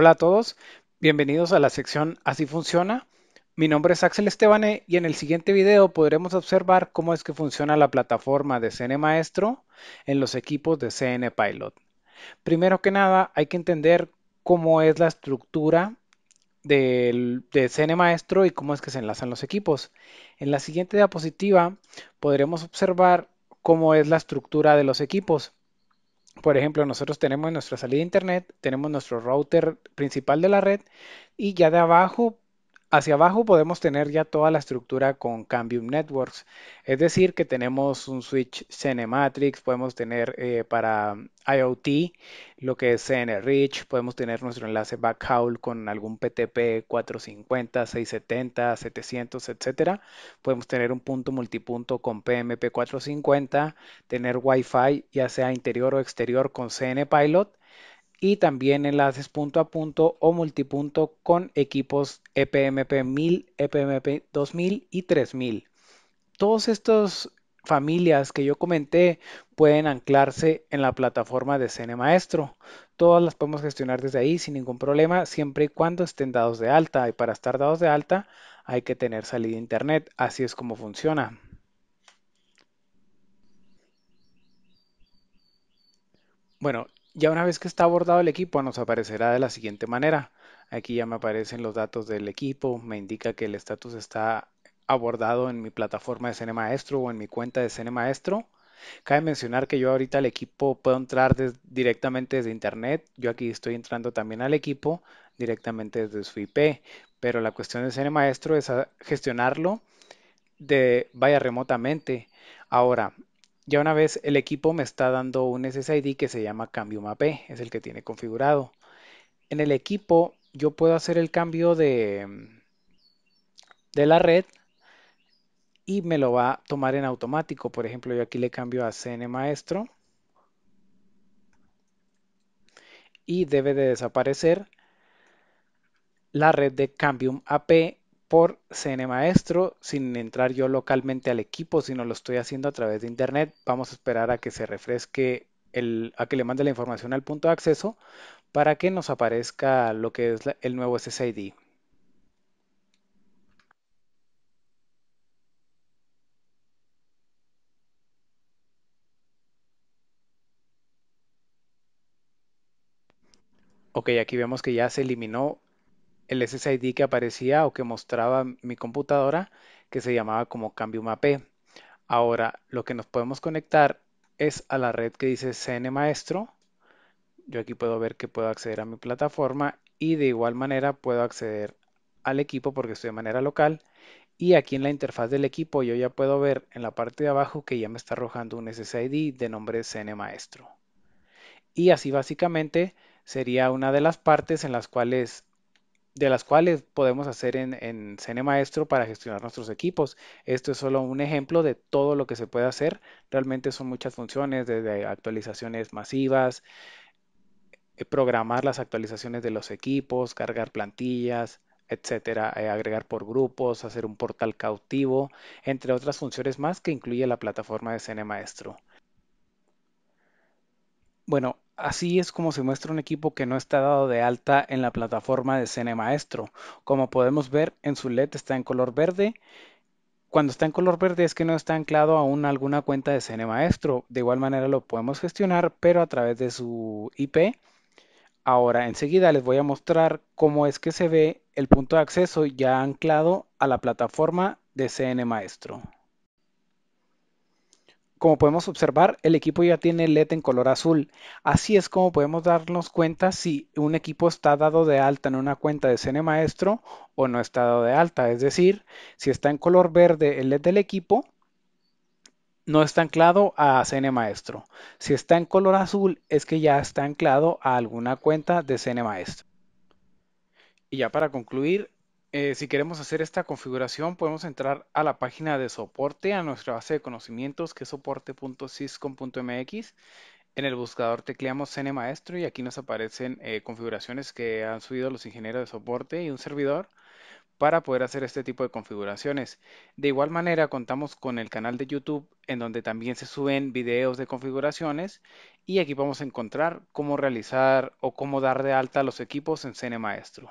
Hola a todos, bienvenidos a la sección Así funciona. Mi nombre es Axel Estebane y en el siguiente video podremos observar cómo es que funciona la plataforma de CN Maestro en los equipos de CN Pilot. Primero que nada hay que entender cómo es la estructura de, de CN Maestro y cómo es que se enlazan los equipos. En la siguiente diapositiva podremos observar cómo es la estructura de los equipos. Por ejemplo, nosotros tenemos nuestra salida de internet, tenemos nuestro router principal de la red y ya de abajo Hacia abajo podemos tener ya toda la estructura con Cambium Networks, es decir, que tenemos un switch Matrix, podemos tener eh, para mm, IoT lo que es Rich, podemos tener nuestro enlace backhaul con algún PTP 450, 670, 700, etc. Podemos tener un punto multipunto con PMP 450, tener Wi-Fi ya sea interior o exterior con CN Pilot, y también enlaces punto a punto o multipunto con equipos EPMP 1000, EPMP 2000 y 3000. Todas estas familias que yo comenté pueden anclarse en la plataforma de cn Maestro. Todas las podemos gestionar desde ahí sin ningún problema, siempre y cuando estén dados de alta. Y para estar dados de alta hay que tener salida internet. Así es como funciona. Bueno, ya una vez que está abordado el equipo, nos aparecerá de la siguiente manera. Aquí ya me aparecen los datos del equipo, me indica que el estatus está abordado en mi plataforma de Cine Maestro o en mi cuenta de Cine Maestro. Cabe mencionar que yo ahorita al equipo puedo entrar directamente desde internet. Yo aquí estoy entrando también al equipo directamente desde su IP. Pero la cuestión de Cine Maestro es gestionarlo de vaya remotamente. Ahora, ya una vez el equipo me está dando un SSID que se llama cambio map, es el que tiene configurado. En el equipo yo puedo hacer el cambio de, mm, de la red y me lo va a tomar en automático. Por ejemplo, yo aquí le cambio a CN maestro y debe de desaparecer la red de Cambium AP por CN Maestro, sin entrar yo localmente al equipo, sino lo estoy haciendo a través de internet. Vamos a esperar a que se refresque, el, a que le mande la información al punto de acceso para que nos aparezca lo que es el nuevo SSID. Ok, aquí vemos que ya se eliminó el SSID que aparecía o que mostraba mi computadora que se llamaba como cambio map. Ahora lo que nos podemos conectar es a la red que dice CN Maestro. Yo aquí puedo ver que puedo acceder a mi plataforma y de igual manera puedo acceder al equipo porque estoy de manera local. Y aquí en la interfaz del equipo yo ya puedo ver en la parte de abajo que ya me está arrojando un SSID de nombre CN Maestro. Y así básicamente sería una de las partes en las cuales de las cuales podemos hacer en, en Maestro para gestionar nuestros equipos. Esto es solo un ejemplo de todo lo que se puede hacer. Realmente son muchas funciones, desde actualizaciones masivas, eh, programar las actualizaciones de los equipos, cargar plantillas, etcétera, eh, agregar por grupos, hacer un portal cautivo, entre otras funciones más que incluye la plataforma de Cine Maestro. Bueno, Así es como se muestra un equipo que no está dado de alta en la plataforma de CN Maestro. Como podemos ver, en su LED está en color verde. Cuando está en color verde es que no está anclado aún a alguna cuenta de CN Maestro. De igual manera lo podemos gestionar, pero a través de su IP. Ahora, enseguida les voy a mostrar cómo es que se ve el punto de acceso ya anclado a la plataforma de CN Maestro. Como podemos observar, el equipo ya tiene el LED en color azul. Así es como podemos darnos cuenta si un equipo está dado de alta en una cuenta de CN Maestro o no está dado de alta. Es decir, si está en color verde el LED del equipo, no está anclado a CN Maestro. Si está en color azul, es que ya está anclado a alguna cuenta de CN Maestro. Y ya para concluir, eh, si queremos hacer esta configuración, podemos entrar a la página de soporte, a nuestra base de conocimientos, que es soporte.syscom.mx. En el buscador tecleamos CNE Maestro y aquí nos aparecen eh, configuraciones que han subido los ingenieros de soporte y un servidor para poder hacer este tipo de configuraciones. De igual manera, contamos con el canal de YouTube en donde también se suben videos de configuraciones y aquí vamos a encontrar cómo realizar o cómo dar de alta los equipos en CN Maestro.